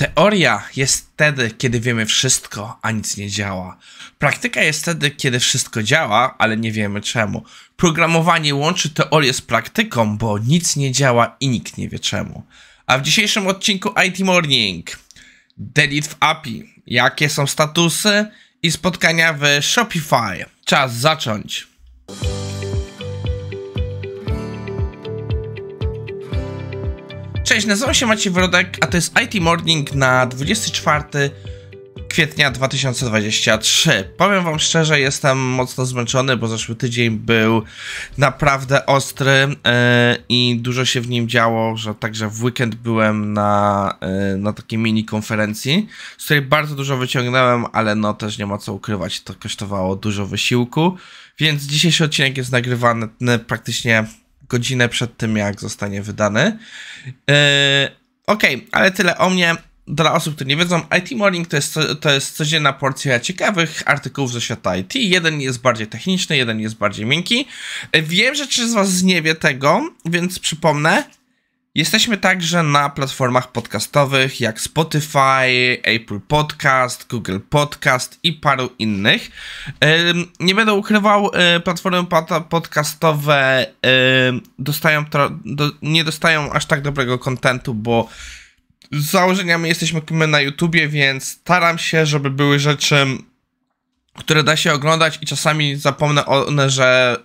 Teoria jest wtedy, kiedy wiemy wszystko, a nic nie działa. Praktyka jest wtedy, kiedy wszystko działa, ale nie wiemy czemu. Programowanie łączy teorię z praktyką, bo nic nie działa i nikt nie wie czemu. A w dzisiejszym odcinku IT Morning Delete w API, jakie są statusy i spotkania w Shopify. Czas zacząć. Cześć, nazywam się Maciej Wrodek, a to jest IT Morning na 24 kwietnia 2023. Powiem wam szczerze, jestem mocno zmęczony, bo zeszły tydzień był naprawdę ostry e, i dużo się w nim działo, że także w weekend byłem na, e, na takiej mini konferencji, z której bardzo dużo wyciągnąłem, ale no też nie ma co ukrywać, to kosztowało dużo wysiłku, więc dzisiejszy odcinek jest nagrywany praktycznie godzinę przed tym, jak zostanie wydany. Yy, Okej, okay, ale tyle o mnie. Dla osób, które nie wiedzą, IT Morning to jest, to jest codzienna porcja ciekawych artykułów ze świata IT. Jeden jest bardziej techniczny, jeden jest bardziej miękki. E, wiem, że część z Was nie wie tego, więc przypomnę. Jesteśmy także na platformach podcastowych jak Spotify, Apple Podcast, Google Podcast i paru innych. Nie będę ukrywał, e, platformy podcastowe e, dostają nie dostają aż tak dobrego kontentu, bo z założenia my jesteśmy my na YouTubie, więc staram się, żeby były rzeczy które da się oglądać i czasami zapomnę one, że,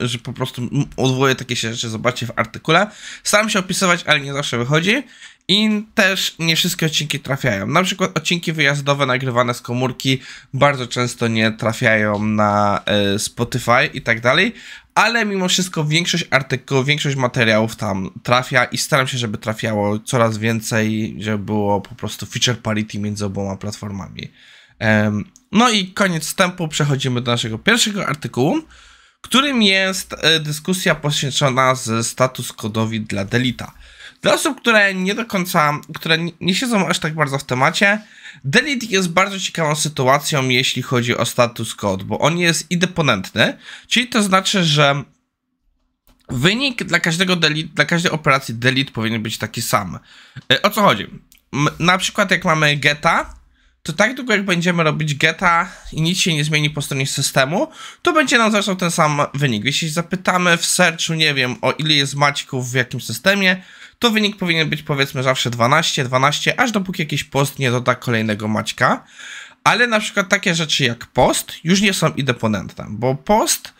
że po prostu odwołuję takie się rzeczy, zobaczcie w artykule. Staram się opisywać, ale nie zawsze wychodzi. I też nie wszystkie odcinki trafiają. Na przykład odcinki wyjazdowe nagrywane z komórki bardzo często nie trafiają na y, Spotify i tak dalej, ale mimo wszystko większość artykułów, większość materiałów tam trafia i staram się, żeby trafiało coraz więcej, żeby było po prostu feature parity między oboma platformami. No i koniec wstępu, przechodzimy do naszego pierwszego artykułu, którym jest e, dyskusja poświęcona z status kodowi dla Delita. Dla osób, które nie do końca, które nie siedzą aż tak bardzo w temacie, Delete jest bardzo ciekawą sytuacją, jeśli chodzi o status code, bo on jest deponentny, czyli to znaczy, że wynik dla każdego delete, dla każdej operacji delete powinien być taki sam. E, o co chodzi? Na przykład jak mamy geta, to tak długo jak będziemy robić geta i nic się nie zmieni po stronie systemu, to będzie nam zresztą ten sam wynik. Jeśli zapytamy w sercu, nie wiem, o ile jest macików w jakim systemie, to wynik powinien być powiedzmy zawsze 12, 12, aż dopóki jakiś post nie doda kolejnego Maćka. Ale na przykład takie rzeczy jak post już nie są ideponentne, bo post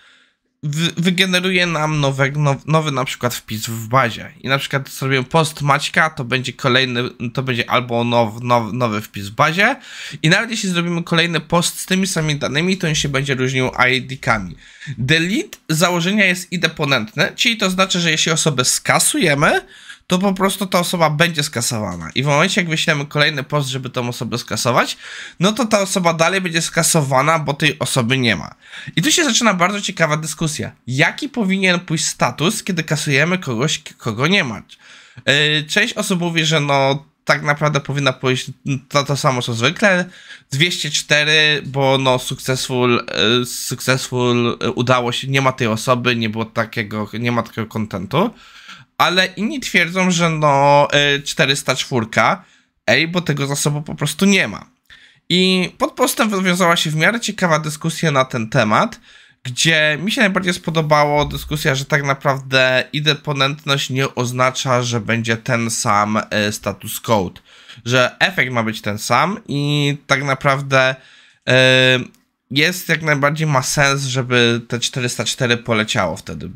wygeneruje nam nowe, no, nowy na przykład wpis w bazie. I na przykład zrobię post Maćka, to będzie kolejny, to będzie albo now, now, nowy wpis w bazie. I nawet jeśli zrobimy kolejny post z tymi samymi danymi, to on się będzie różnił ID-kami. Delete z założenia jest ideponentne, czyli to znaczy, że jeśli osobę skasujemy, to po prostu ta osoba będzie skasowana. I w momencie, jak wyślemy kolejny post, żeby tą osobę skasować, no to ta osoba dalej będzie skasowana, bo tej osoby nie ma. I tu się zaczyna bardzo ciekawa dyskusja. Jaki powinien pójść status, kiedy kasujemy kogoś, kogo nie ma? E, część osób mówi, że no tak naprawdę powinna pójść to, to samo co zwykle. 204, bo no successful, e, successful e, udało się, nie ma tej osoby, nie było takiego, nie ma takiego kontentu ale inni twierdzą, że no 404, y, ej, bo tego zasobu po prostu nie ma. I pod postem wywiązała się w miarę ciekawa dyskusja na ten temat, gdzie mi się najbardziej spodobało dyskusja, że tak naprawdę idependentność nie oznacza, że będzie ten sam y, status code, że efekt ma być ten sam i tak naprawdę y, jest jak najbardziej ma sens, żeby te 404 poleciało wtedy.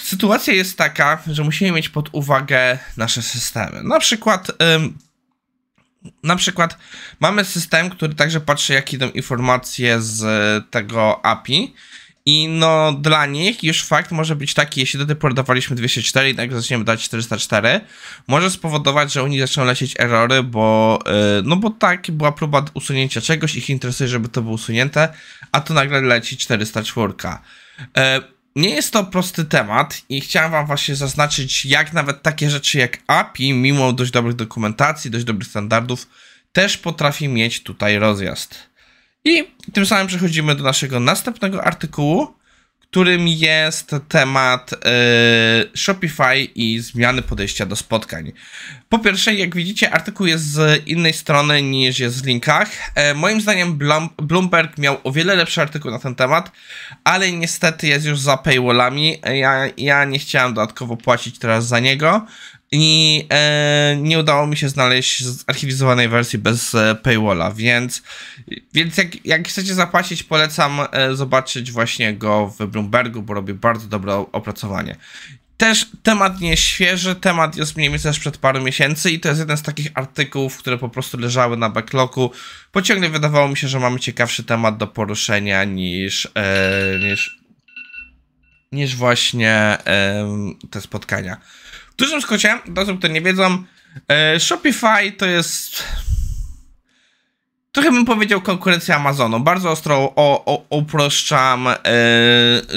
Sytuacja jest taka, że musimy mieć pod uwagę nasze systemy. Na przykład, ym, na przykład mamy system, który także patrzy, jak idą informacje z e, tego API. I no, dla nich już fakt może być taki, jeśli do tej pory dawaliśmy 204 i tak zaczniemy dać 404, może spowodować, że oni zaczną lecieć errory, bo yy, no bo tak, była próba usunięcia czegoś, ich interesuje, żeby to było usunięte, a tu nagle leci 404. Yy, nie jest to prosty temat i chciałem wam właśnie zaznaczyć, jak nawet takie rzeczy jak API, mimo dość dobrych dokumentacji, dość dobrych standardów, też potrafi mieć tutaj rozjazd. I tym samym przechodzimy do naszego następnego artykułu, którym jest temat y, Shopify i zmiany podejścia do spotkań. Po pierwsze, jak widzicie, artykuł jest z innej strony niż jest w linkach. E, moim zdaniem Bloomberg miał o wiele lepszy artykuł na ten temat, ale niestety jest już za paywallami. E, ja, ja nie chciałem dodatkowo płacić teraz za niego, i e, nie udało mi się znaleźć archiwizowanej wersji bez e, paywalla, więc, więc jak, jak chcecie zapłacić, polecam e, zobaczyć właśnie go w Bloombergu, bo robi bardzo dobre opracowanie. Też temat nie jest świeży, temat jest mniej więcej sprzed paru miesięcy i to jest jeden z takich artykułów, które po prostu leżały na backlogu. ciągle wydawało mi się, że mamy ciekawszy temat do poruszenia niż, e, niż, niż właśnie te spotkania. W dużym skrócie, dla osób, które nie wiedzą, e, Shopify to jest trochę bym powiedział konkurencja Amazonu. Bardzo ostro o, o, uproszczam e,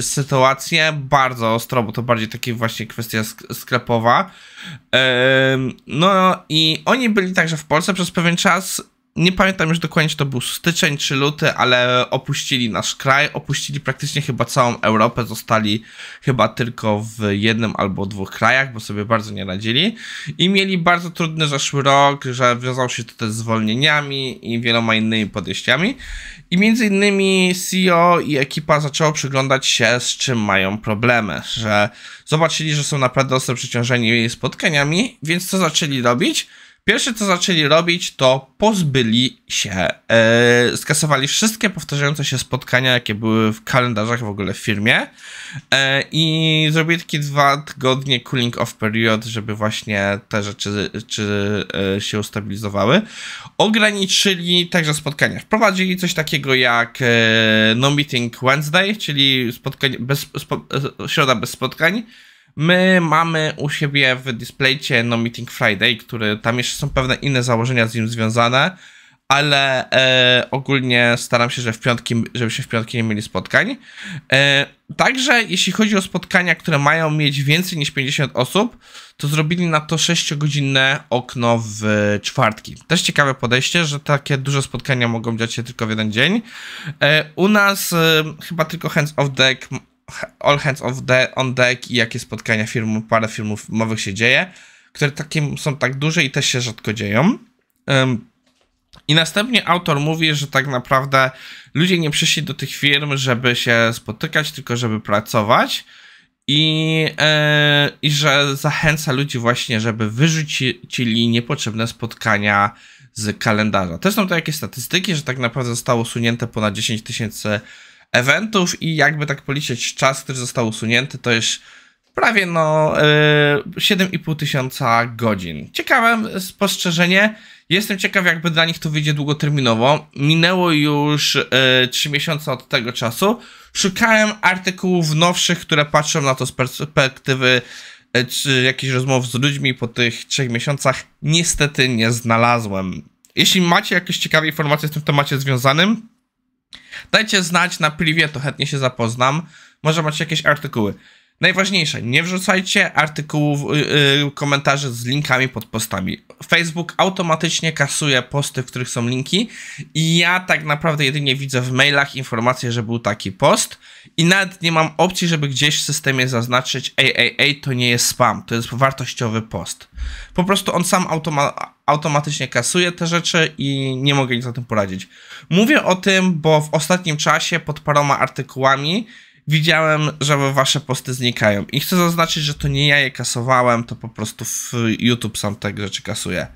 sytuację, bardzo ostro, bo to bardziej taka właśnie kwestia sklepowa. E, no i oni byli także w Polsce przez pewien czas nie pamiętam już dokładnie, czy to był styczeń czy luty, ale opuścili nasz kraj, opuścili praktycznie chyba całą Europę, zostali chyba tylko w jednym albo dwóch krajach, bo sobie bardzo nie radzili i mieli bardzo trudny zeszły rok, że wiązał się to też z zwolnieniami i wieloma innymi podejściami i między innymi CEO i ekipa zaczęło przyglądać się, z czym mają problemy, że zobaczyli, że są naprawdę ostro przeciążeni spotkaniami, więc co zaczęli robić? Pierwsze co zaczęli robić, to pozbyli się, e, skasowali wszystkie powtarzające się spotkania, jakie były w kalendarzach w ogóle w firmie e, i zrobili taki dwa tygodnie cooling off period, żeby właśnie te rzeczy czy, e, się ustabilizowały. Ograniczyli także spotkania. Wprowadzili coś takiego jak e, no meeting Wednesday, czyli spotkanie bez, spo, e, środa bez spotkań, My mamy u siebie w displaycie No Meeting Friday, który tam jeszcze są pewne inne założenia z nim związane, ale e, ogólnie staram się, że w piątki, żeby się w piątki nie mieli spotkań. E, także jeśli chodzi o spotkania, które mają mieć więcej niż 50 osób, to zrobili na to 6-godzinne okno w czwartki. Też ciekawe podejście, że takie duże spotkania mogą dziać się tylko w jeden dzień. E, u nas e, chyba tylko Hands of Deck all hands of the, on deck i jakie spotkania firm, parę filmów mowych się dzieje, które takie są tak duże i też się rzadko dzieją. Um, i następnie autor mówi, że tak naprawdę ludzie nie przyszli do tych firm, żeby się spotykać, tylko żeby pracować. I, yy, i że zachęca ludzi właśnie, żeby wyrzucili niepotrzebne spotkania z kalendarza. Też są to jakieś statystyki, że tak naprawdę zostało usunięte ponad 10 tysięcy eventów i jakby tak policzyć czas, który został usunięty, to już prawie no 7,5 e, tysiąca godzin. Ciekawe spostrzeżenie. Jestem ciekaw, jakby dla nich to wyjdzie długoterminowo. Minęło już 3 e, miesiące od tego czasu. Szukałem artykułów nowszych, które patrzą na to z perspektywy e, czy jakichś rozmów z ludźmi po tych 3 miesiącach. Niestety nie znalazłem. Jeśli macie jakieś ciekawe informacje z tym temacie związanym, Dajcie znać na Pliwie, to chętnie się zapoznam. Może macie jakieś artykuły. Najważniejsze, nie wrzucajcie artykułów, yy, komentarzy z linkami pod postami. Facebook automatycznie kasuje posty, w których są linki i ja tak naprawdę jedynie widzę w mailach informację, że był taki post i nawet nie mam opcji, żeby gdzieś w systemie zaznaczyć AAA, to nie jest spam, to jest wartościowy post. Po prostu on sam automa automatycznie kasuje te rzeczy i nie mogę nic o tym poradzić. Mówię o tym, bo w ostatnim czasie pod paroma artykułami widziałem, że wasze posty znikają. I chcę zaznaczyć, że to nie ja je kasowałem, to po prostu YouTube sam te rzeczy kasuje.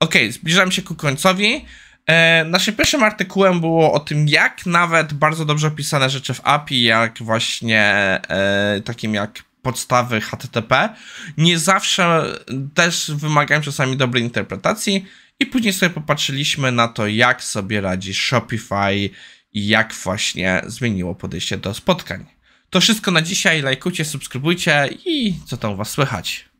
Ok, zbliżam się ku końcowi. E, naszym pierwszym artykułem było o tym, jak nawet bardzo dobrze opisane rzeczy w API, jak właśnie e, takim jak podstawy HTTP, nie zawsze też wymagają czasami dobrej interpretacji i później sobie popatrzyliśmy na to, jak sobie radzi Shopify i jak właśnie zmieniło podejście do spotkań. To wszystko na dzisiaj, lajkujcie, subskrybujcie i co tam u was słychać.